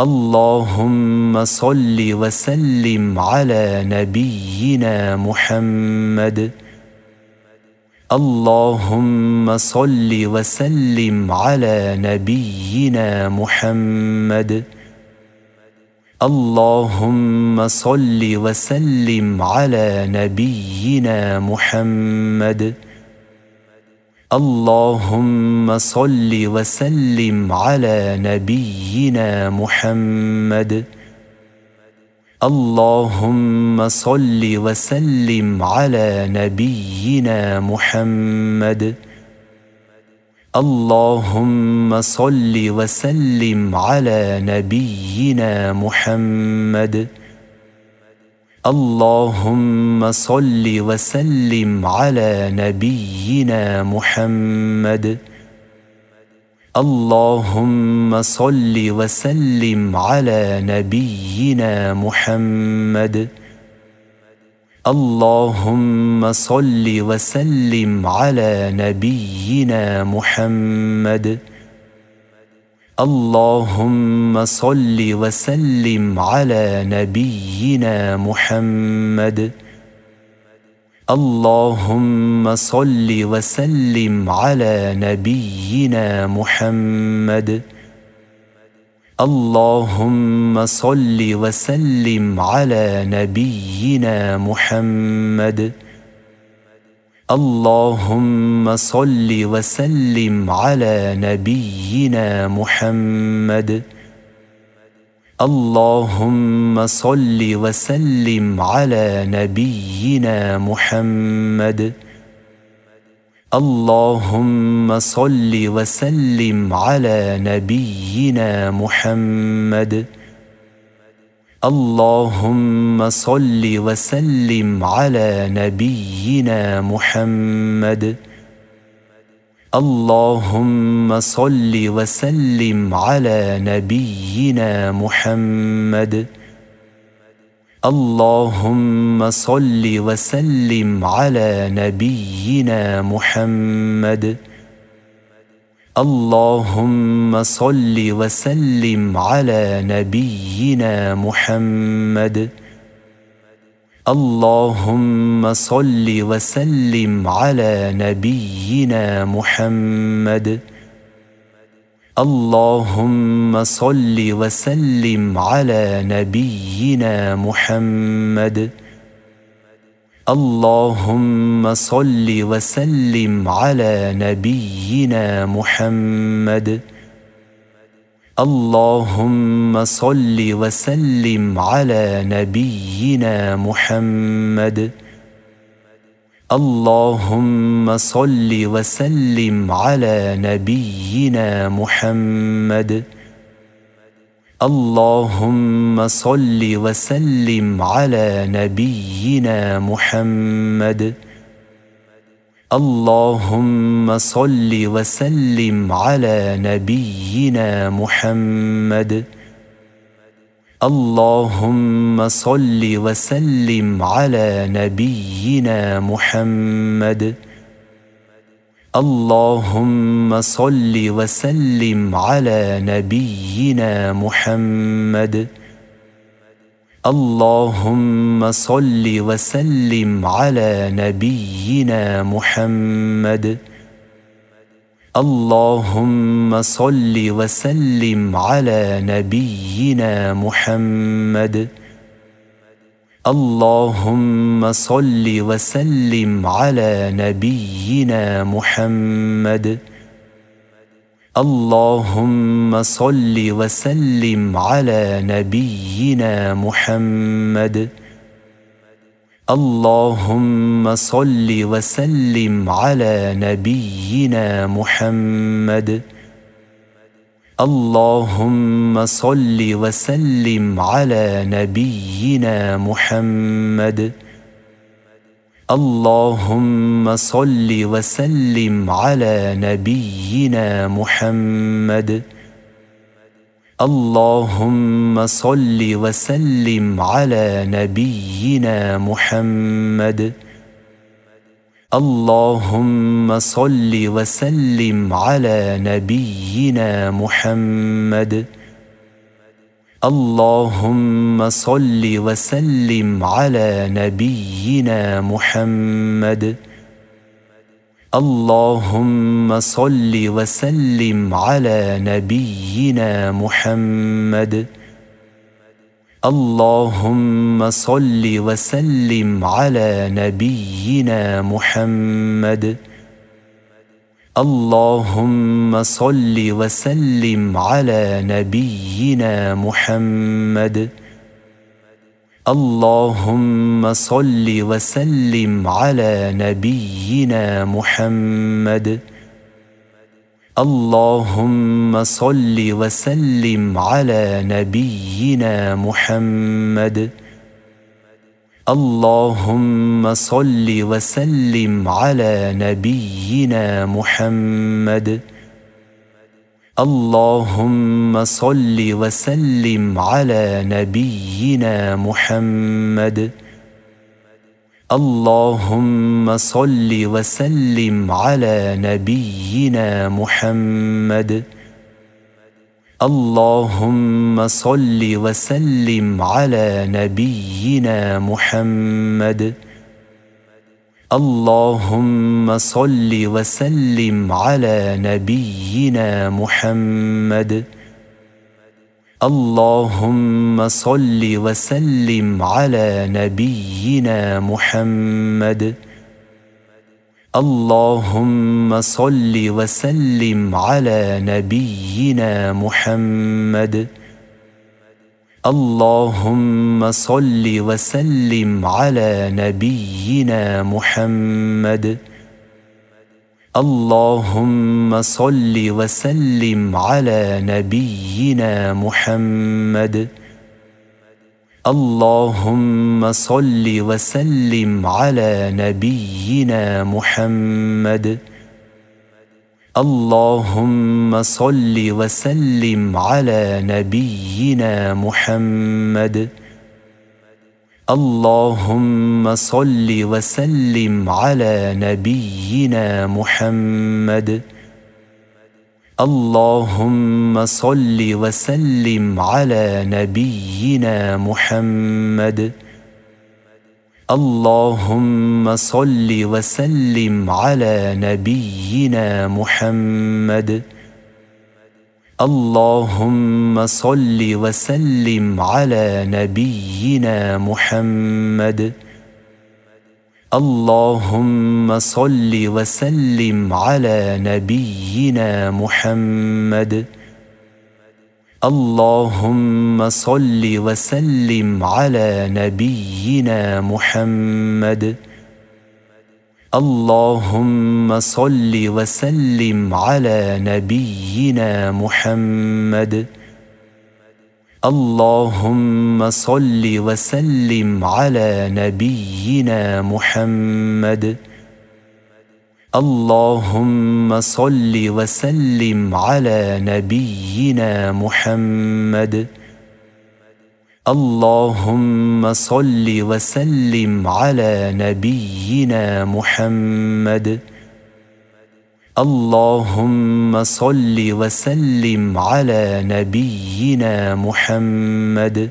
اللهم صل وسلم على نبينا محمد اللهم صل وسلم على نبينا محمد اللهم صل وسلم على نبينا محمد اللهم صل وسلم على نبينا محمد اللهم صل وسلم على نبينا محمد اللهم صل وسلم على نبينا محمد اللهم صل وسلم على نبينا محمد اللهم صل وسلم على نبينا محمد اللهم صل وسلم على نبينا محمد اللهم صل وسلم على نبينا محمد اللهم صل وسلم على نبينا محمد اللهم صل وسلم على نبينا محمد اللهم صل وسلم على نبينا محمد اللهم صل وسلم على نبينا محمد اللهم صل وسلم على نبينا محمد اللهم صل وسلم على نبينا محمد اللهم صل وسلم على نبينا محمد اللهم صل وسلم على نبينا محمد اللهم صل وسلم على نبينا محمد اللهم صل وسلم على نبينا محمد اللهم صل وسلم على نبينا محمد اللهم صل وسلم على نبينا محمد اللهم صل وسلم على نبينا محمد اللهم صل وسلم على نبينا محمد اللهم صل وسلم على نبينا محمد اللهم صل وسلم على نبينا محمد اللهم صل وسلم على نبينا محمد اللهم صل وسلم على نبينا محمد اللهم صل وسلم على نبينا محمد اللهم صل وسلم على نبينا محمد اللهم صل وسلم على نبينا محمد اللهم صل وسلم على نبينا محمد اللهم صل وسلم على نبينا محمد اللهم صل وسلم على نبينا محمد اللهم صل وسلم على نبينا محمد اللهم صل وسلم على نبينا محمد اللهم صل وسلم على نبينا محمد اللهم صل وسلم على نبينا محمد اللهم صل وسلم على نبينا محمد اللهم صل وسلم على نبينا محمد اللهم صل وسلم على نبينا محمد اللهم صل وسلم على نبينا محمد اللهم صل وسلم على نبينا محمد اللهم صل وسلم على نبينا محمد اللهم صل وسلم على نبينا محمد اللهم صل وسلم على نبينا محمد اللهم صل وسلم على نبينا محمد اللهم صل وسلم على نبينا محمد اللهم صل وسلم على نبينا محمد اللهم صل وسلم على نبينا محمد اللهم صل وسلم على نبينا محمد اللهم صل وسلم على نبينا محمد اللهم صل وسلم على نبينا محمد اللهم صل وسلم على نبينا محمد اللهم صل وسلم على نبينا محمد اللهم صل وسلم على نبينا محمد اللهم صل وسلم على نبينا محمد اللهم صل وسلم على نبينا محمد اللهم صل وسلم على نبينا محمد اللهم صل وسلم على نبينا محمد اللهم صل وسلم على نبينا محمد اللهم صل وسلم على نبينا محمد اللهم صل وسلم على نبينا محمد اللهم صل وسلم على نبينا محمد اللهم صل وسلم على نبينا محمد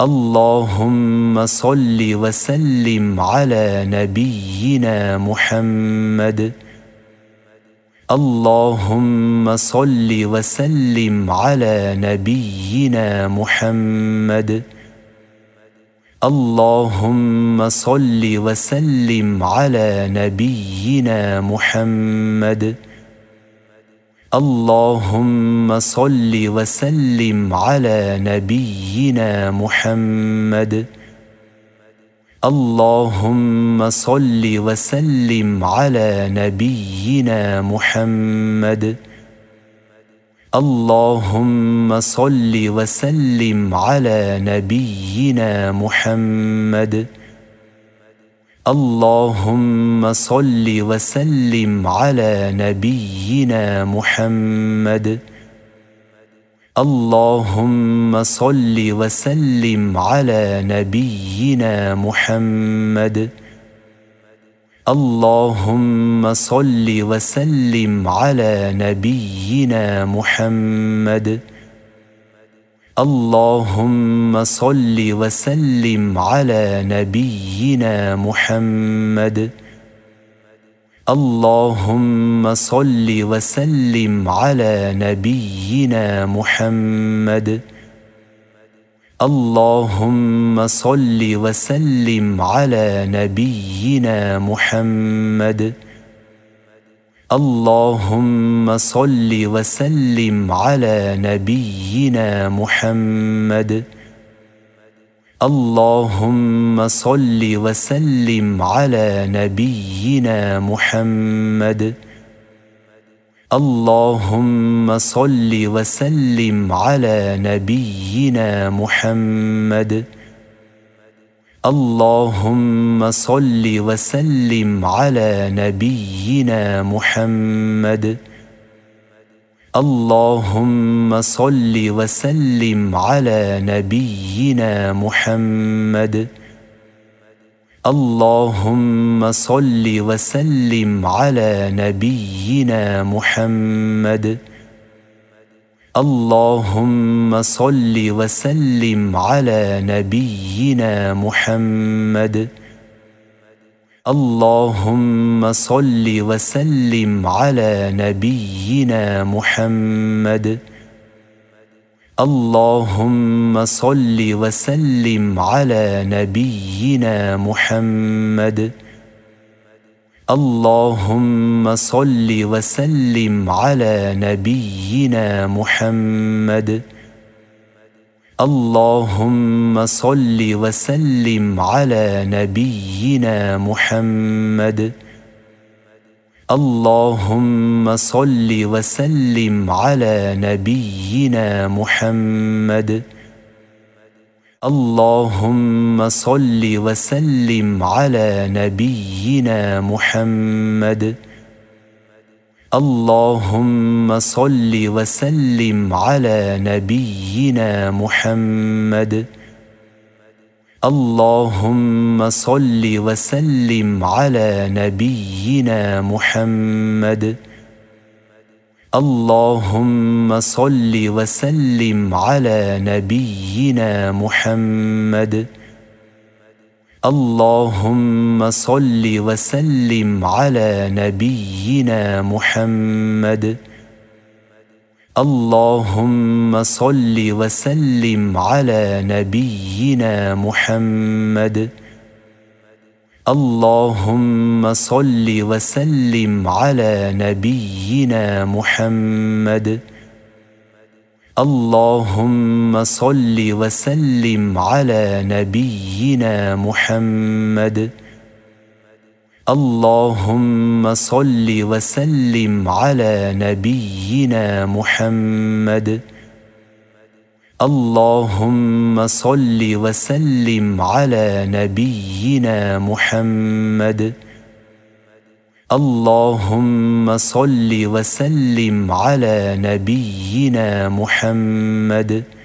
اللهم صل وسلم على نبينا محمد اللهم صل وسلم على نبينا محمد اللهم صل وسلم على نبينا محمد اللهم صل وسلم على نبينا محمد اللهم صل وسلم على نبينا محمد اللهم صل وسلم على نبينا محمد اللهم صل وسلم على نبينا محمد اللهم صل وسلم على نبينا محمد اللهم صل وسلم على نبينا محمد اللهم صل وسلم على نبينا محمد اللهم صل وسلم على نبينا محمد اللهم صل وسلم على نبينا محمد اللهم صل وسلم على نبينا محمد اللهم صل وسلم على نبينا محمد اللهم صل وسلم على نبينا محمد اللهم صل وسلم على نبينا محمد اللهم صل وسلم على نبينا محمد اللهم صل وسلم على نبينا محمد اللهم صل وسلم على نبينا محمد اللهم صل وسلم على نبينا محمد اللهم صل وسلم على نبينا محمد اللهم صل وسلم على نبينا محمد اللهم صل وسلم على نبينا محمد اللهم صل وسلم على نبينا محمد اللهم صل وسلم على نبينا محمد اللهم صل وسلم على نبينا محمد اللهم صل وسلم على نبينا محمد اللهم صل وسلم على نبينا محمد اللهم صل وسلم على نبينا محمد اللهم صل وسلم على نبينا محمد اللهم صل وسلم على نبينا محمد اللهم صل وسلم على نبينا محمد اللهم صل وسلم على نبينا محمد اللهم صل وسلم على نبينا محمد اللهم صل وسلم على نبينا محمد